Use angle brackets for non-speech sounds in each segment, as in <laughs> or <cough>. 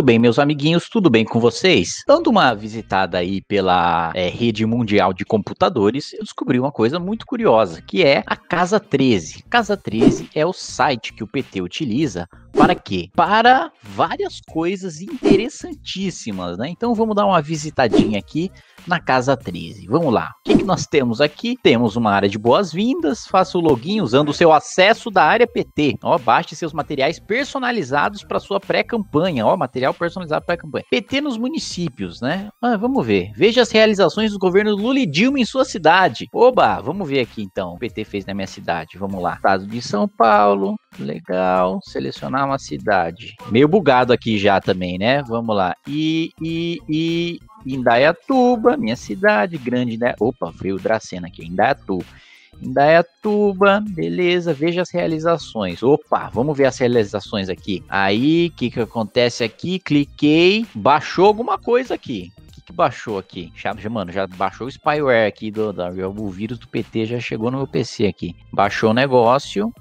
Muito bem, meus amiguinhos, tudo bem com vocês? Dando uma visitada aí pela é, rede mundial de computadores, eu descobri uma coisa muito curiosa, que é a Casa 13. Casa 13 é o site que o PT utiliza para quê? Para várias coisas interessantíssimas, né? Então vamos dar uma visitadinha aqui na Casa 13. Vamos lá. O que, que nós temos aqui? Temos uma área de boas-vindas. Faça o login usando o seu acesso da área PT. Ó, baixe seus materiais personalizados para sua pré-campanha. Ó, material personalizado para campanha. PT nos municípios, né? Ah, vamos ver. Veja as realizações do governo Lula e Dilma em sua cidade. Oba, vamos ver aqui então. O PT fez na minha cidade. Vamos lá. Estado de São Paulo. Legal. Selecionar uma cidade. Meio bugado aqui já também, né? Vamos lá. E, e, e Indaiatuba, minha cidade grande, né? Opa, veio o Dracena aqui. Indaiatuba. Indaiatuba, beleza, veja as realizações. Opa, vamos ver as realizações aqui. Aí, o que, que acontece aqui? Cliquei, baixou alguma coisa aqui que baixou aqui? Já, mano, já baixou o spyware aqui do, do, o vírus do PT já chegou no meu PC aqui. Baixou o negócio.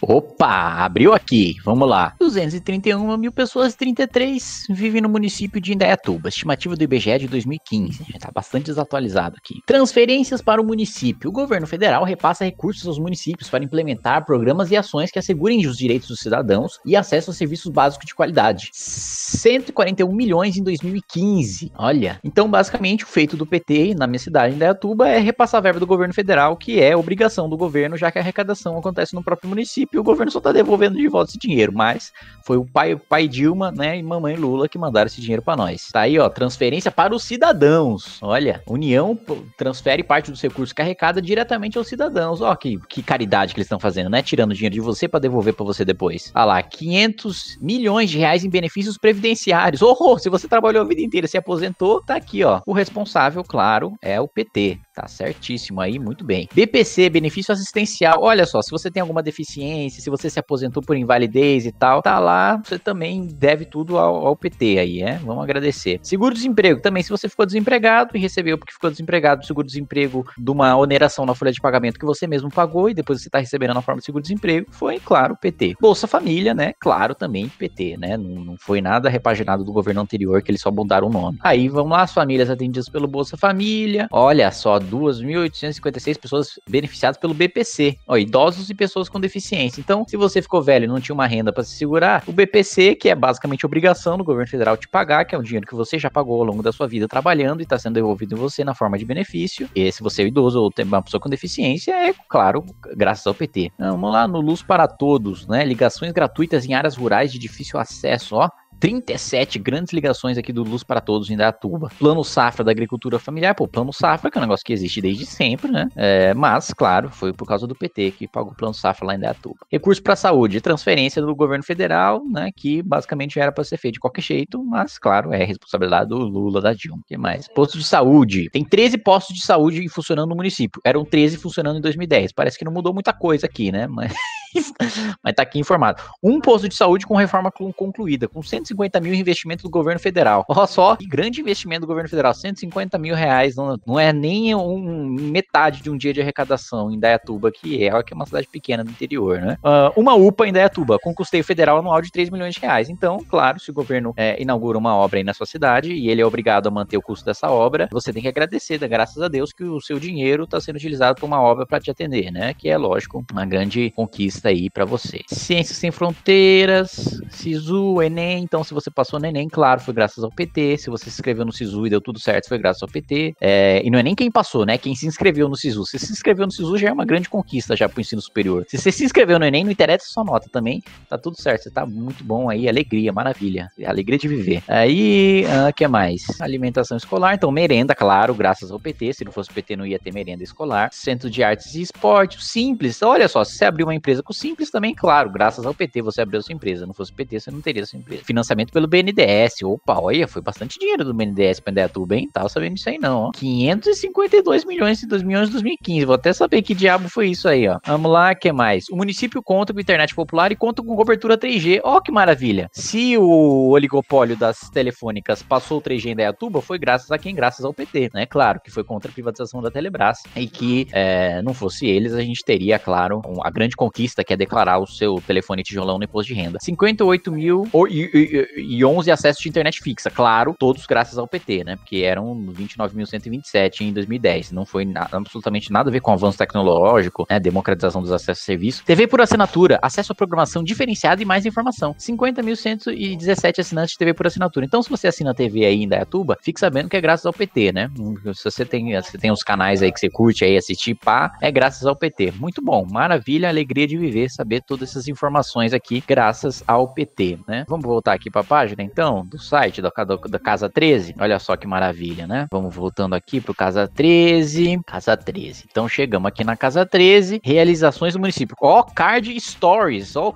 Opa, abriu aqui, vamos lá. 231 mil pessoas, 33 vivem no município de Indaiatuba, estimativa do IBGE de 2015, está bastante desatualizado aqui. Transferências para o município. O governo federal repassa recursos aos municípios para implementar programas e ações que assegurem os direitos dos cidadãos e acesso a serviços básicos de qualidade. 141 milhões em 2015, olha. Então, basicamente, o feito do PT na minha cidade, Indaiatuba, é repassar a verba do governo federal, que é obrigação do governo, já que a arrecadação acontece no próprio município princípio o governo só está devolvendo de volta esse dinheiro, mas foi o pai, o pai Dilma, né, e mamãe Lula que mandaram esse dinheiro para nós. Tá aí, ó, transferência para os cidadãos. Olha, União transfere parte dos recursos carregada diretamente aos cidadãos. Ó, que, que caridade que eles estão fazendo, né? Tirando dinheiro de você para devolver para você depois. Ah lá, 500 milhões de reais em benefícios previdenciários. Horror, se você trabalhou a vida inteira, se aposentou, tá aqui, ó. O responsável, claro, é o PT. Tá certíssimo aí, muito bem. BPC, benefício assistencial. Olha só, se você tem alguma deficiência deficiência, se você se aposentou por invalidez e tal, tá lá, você também deve tudo ao, ao PT aí, é? Vamos agradecer. Seguro-desemprego também, se você ficou desempregado e recebeu porque ficou desempregado, seguro-desemprego de uma oneração na folha de pagamento que você mesmo pagou e depois você tá recebendo na forma de seguro-desemprego, foi, claro, PT. Bolsa Família, né? Claro, também PT, né? Não, não foi nada repaginado do governo anterior que eles só mudaram o nome. Aí vamos lá, as famílias atendidas pelo Bolsa Família. Olha só, 2.856 pessoas beneficiadas pelo BPC. Ó, idosos e pessoas com deficiência então, se você ficou velho e não tinha uma renda para se segurar, o BPC, que é basicamente obrigação do governo federal te pagar, que é um dinheiro que você já pagou ao longo da sua vida trabalhando e está sendo devolvido em você na forma de benefício. E se você é idoso ou tem uma pessoa com deficiência, é claro, graças ao PT. vamos lá no Luz para Todos, né? Ligações gratuitas em áreas rurais de difícil acesso, ó. 37 grandes ligações aqui do Luz para Todos em Datuba. Plano Safra da Agricultura Familiar, pô, Plano Safra, que é um negócio que existe desde sempre, né? É, mas, claro, foi por causa do PT que pagou o Plano Safra lá em Datuba. Recurso para saúde, transferência do governo federal, né? Que basicamente era para ser feito de qualquer jeito, mas, claro, é responsabilidade do Lula, da Dilma. O que mais? Posto de saúde. Tem 13 postos de saúde funcionando no município. Eram 13 funcionando em 2010. Parece que não mudou muita coisa aqui, né? Mas. <laughs> mas tá aqui informado. Um posto de saúde com reforma concluída, com 150 mil investimento do governo federal. <laughs> Olha só, que grande investimento do governo federal, 150 mil reais, não, não é nem um, metade de um dia de arrecadação em Dayatuba, que é, que é uma cidade pequena do interior, né? Uh, uma UPA em Dayatuba, com custeio federal anual de 3 milhões de reais. Então, claro, se o governo é, inaugura uma obra aí na sua cidade e ele é obrigado a manter o custo dessa obra, você tem que agradecer, né? graças a Deus, que o seu dinheiro está sendo utilizado para uma obra para te atender, né? Que é lógico, uma grande conquista aí para você. Ciências Sem Fronteiras, Sisu, Enem. Então, se você passou no Enem, claro, foi graças ao PT. Se você se inscreveu no Sisu e deu tudo certo, foi graças ao PT. É, e não é nem quem passou, né? Quem se inscreveu no Sisu. Se se inscreveu no Sisu já é uma grande conquista já pro ensino superior. Se você se inscreveu no Enem, não interessa sua nota também. Tá tudo certo, você tá muito bom aí. Alegria, maravilha. É alegria de viver. Aí, o uh, ah, que mais? Alimentação escolar. Então, merenda, claro, graças ao PT. Se não fosse o PT, não ia ter merenda escolar. Centro de Artes e Esporte, simples. Olha só, se você abrir uma empresa com simples também, claro. Graças ao PT você abriu sua empresa. Não fosse PT, você não teria sua empresa. Financiamento pelo BNDES. Opa, olha, foi bastante dinheiro do BNDES pra tudo hein? Tava sabendo isso aí não, ó. 552 milhões em 2011 2015. Vou até saber que diabo foi isso aí, ó. Vamos lá, que mais? O município conta com internet popular e conta com cobertura 3G. Ó, que maravilha. Se o oligopólio das telefônicas passou o 3G em Indaiatuba, foi graças a quem? Graças ao PT, né? Claro, que foi contra a privatização da Telebrás. E que é, não fosse eles, a gente teria, claro, a grande conquista alta, que é declarar o seu telefone tijolão no imposto de renda. 58 mil e, e, e 11 acessos de internet fixa, claro, todos graças ao PT, né? Porque eram 29.127 em 2010. Não foi na, absolutamente nada a ver com avanço tecnológico, né? Democratização dos acessos a serviço. TV por assinatura, acesso à programação diferenciada e mais informação. 50.117 assinantes de TV por assinatura. Então, se você assina TV aí em Dayatuba, fique sabendo que é graças ao PT, né? Hum, se você tem, se tem os canais aí que você curte aí assistir, pá, é graças ao PT. Muito bom, maravilha, alegria de viver ver, saber todas essas informações aqui, graças ao PT, né? Vamos voltar aqui para a página, então, do site da, da, da, Casa 13. Olha só que maravilha, né? Vamos voltando aqui para Casa 13. Casa 13. Então, chegamos aqui na Casa 13, realizações do município. Ó, card stories. Ó,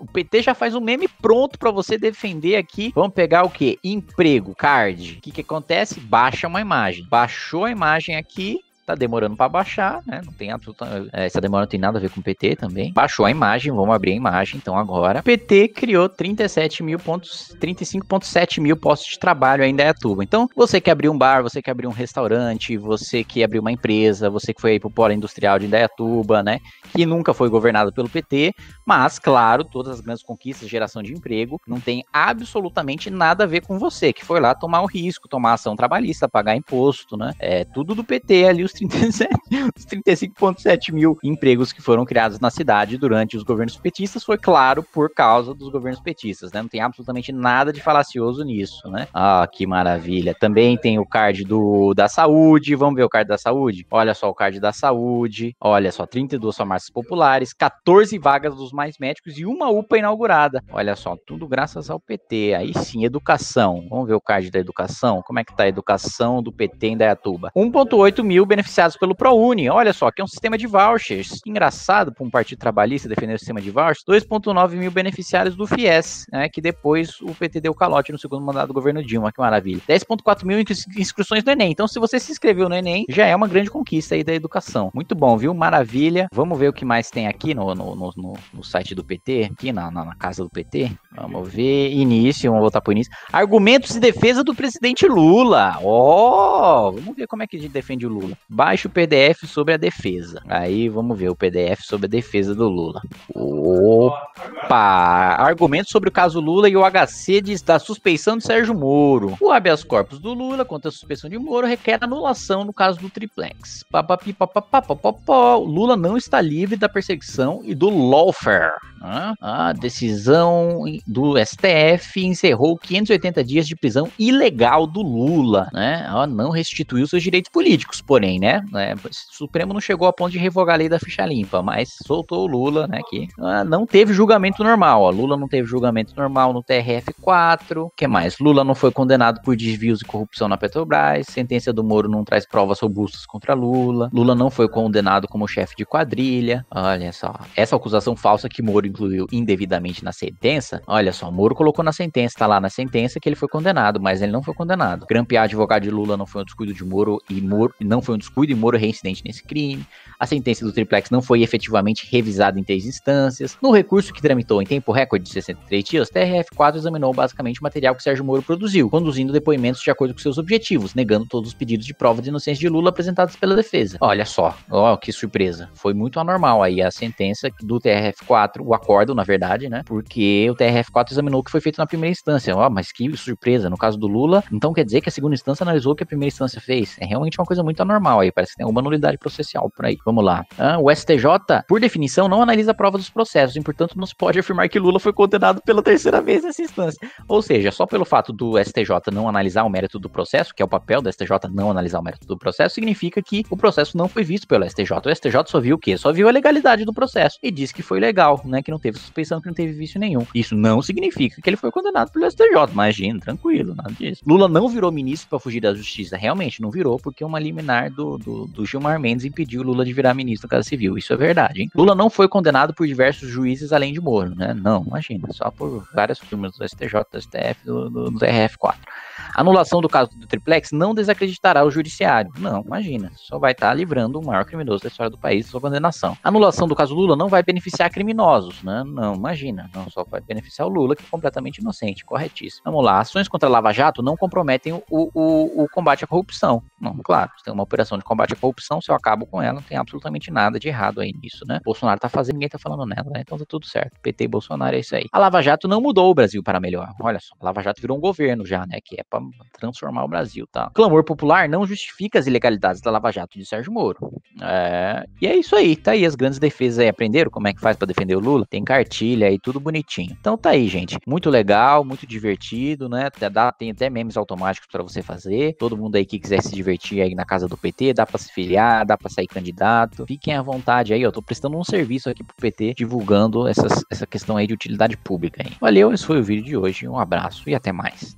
o PT já faz um meme pronto para você defender aqui. Vamos pegar o que? Emprego, card. O que, que acontece? Baixa uma imagem. Baixou a imagem aqui, tá demorando para baixar, né? Não tem absolutamente é, essa demora não tem nada a ver com o PT também. Baixou a imagem, vamos abrir a imagem então agora. O PT criou 37 mil pontos, 35.7 mil postos de trabalho ainda é tuba. Então, você que abriu um bar, você que abriu um restaurante, você que abriu uma empresa, você que foi pro Polo Industrial de Indaiatuba, né? Que nunca foi governado pelo PT, mas claro, todas as grandes conquistas, geração de emprego, não tem absolutamente nada a ver com você que foi lá tomar o risco, tomar ação trabalhista, pagar imposto, né? É tudo do PT ali os os 35,7 mil empregos que foram criados na cidade durante os governos petistas foi, claro, por causa dos governos petistas, né? Não tem absolutamente nada de falacioso nisso, né? Ah, que maravilha. Também tem o card do, da saúde, vamos ver o card da saúde? Olha só o card da saúde, olha só, 32 farmácias populares, 14 vagas dos mais médicos e uma UPA inaugurada. Olha só, tudo graças ao PT. Aí sim, educação. Vamos ver o card da educação? Como é que tá a educação do PT em Dayatuba? 1,8 mil beneficiários beneficiados pelo ProUni. Olha só, que é um sistema de vouchers. Que engraçado para um partido trabalhista defender o sistema de vouchers. 2,9 mil beneficiários do FIES, né, que depois o PT deu calote no segundo mandato do governo Dilma. Que maravilha. 10,4 mil inscrições no Enem. Então, se você se inscreveu no Enem, já é uma grande conquista aí da educação. Muito bom, viu? Maravilha. Vamos ver o que mais tem aqui no, no, no, no site do PT, aqui na, na, na, casa do PT. Vamos ver. Início, vamos voltar pro início. Argumentos de defesa do presidente Lula. Ó, oh, vamos ver como é que a gente defende o Lula. Baixe o PDF sobre a defesa. Aí vamos ver o PDF sobre a defesa do Lula. Opa! Argumentos sobre o caso Lula e o HC de, da suspeição de Sérgio Moro. O habeas corpus do Lula contra a suspeição de Moro requer anulação no caso do triplex. Papapi, papapá, Lula não está livre da perseguição e do lawfare. A decisão do STF encerrou 580 dias de prisão ilegal do Lula, né? Ela não restituiu seus direitos políticos, porém, né? né? né? O Supremo não chegou a ponto de revogar a lei da ficha limpa, mas soltou o Lula, né? Que ah, não teve julgamento normal. Ó. Lula não teve julgamento normal no TRF4. O que mais? Lula não foi condenado por desvios e corrupção na Petrobras. Sentença do Moro não traz provas robustas contra Lula. Lula não foi condenado como chefe de quadrilha. Olha só. Essa acusação falsa que Moro incluiu indevidamente na sentença. Olha só, Moro colocou na sentença, tá lá na sentença que ele foi condenado, mas ele não foi condenado. Grampear advogado de Lula não foi um descuido de Moro e Moro não foi um descuido Rui e Moro reincidente nesse crime. A sentença do triplex não foi efetivamente revisada em três instâncias. No recurso que tramitou em tempo recorde de 63 dias, TRF4 examinou basicamente o material que Sérgio Moro produziu, conduzindo depoimentos de acordo com seus objetivos, negando todos os pedidos de prova de inocência de Lula apresentados pela defesa. Olha só, ó, oh, que surpresa. Foi muito anormal aí a sentença do TRF4, o acordo, na verdade, né? Porque o TRF4 examinou o que foi feito na primeira instância. Ó, oh, mas que surpresa. No caso do Lula, então quer dizer que a segunda instância analisou o que a primeira instância fez. É realmente uma coisa muito anormal aí, parece que tem alguma nulidade processual por aí. Vamos lá. Ah, o STJ, por definição, não analisa a prova dos processos e, portanto, não se pode afirmar que Lula foi condenado pela terceira vez nessa instância. Ou seja, só pelo fato do STJ não analisar o mérito do processo, que é o papel do STJ não analisar o mérito do processo, significa que o processo não foi visto pelo STJ. O STJ só viu o quê? Só viu a legalidade do processo e disse que foi legal, né? Que não teve suspeição, que não teve vício nenhum. Isso não significa que ele foi condenado pelo STJ. Imagina, tranquilo, nada disso. Lula não virou ministro para fugir da justiça. Realmente, não virou, porque é uma liminar do do, do, Gilmar Mendes impediu Lula de virar ministro do Casa Civil. Isso é verdade, hein? Lula não foi condenado por diversos juízes além de Moro, né? Não, imagina, só por várias turmas do STJ, do STF, do, do, do RF4. A anulação do caso do Triplex não desacreditará o judiciário. Não, imagina, só vai estar tá livrando o maior criminoso da história do país de sua condenação. A anulação do caso Lula não vai beneficiar criminosos, né? Não, imagina, não só vai beneficiar o Lula, que é completamente inocente, corretíssimo. Vamos lá, ações contra a Lava Jato não comprometem o, o, o combate à corrupção. Não, claro, tem uma operação de Combate à Corrupção, se eu acabo com ela, não tem absolutamente nada de errado aí nisso, né? Bolsonaro tá fazendo, ninguém tá falando nela, né? Então tá tudo certo. PT e Bolsonaro é isso aí. A Lava Jato não mudou o Brasil para melhor. Olha só, a Lava Jato virou um governo já, né? Que é pra transformar o Brasil, tá? clamor popular não justifica as ilegalidades da Lava Jato de Sérgio Moro. É... E é isso aí, tá aí as grandes defesas aí. Aprenderam como é que faz para defender o Lula? Tem cartilha aí, tudo bonitinho. Então tá aí, gente. Muito legal, muito divertido, né? Tem até memes automáticos para você fazer. Todo mundo aí que quiser se divertir aí na casa do PT, dá para se filiar, dá para sair candidato. Fiquem à vontade aí, eu tô prestando um serviço aqui pro PT, divulgando essas, essa questão aí de utilidade pública. Hein? Valeu, esse foi o vídeo de hoje, um abraço e até mais.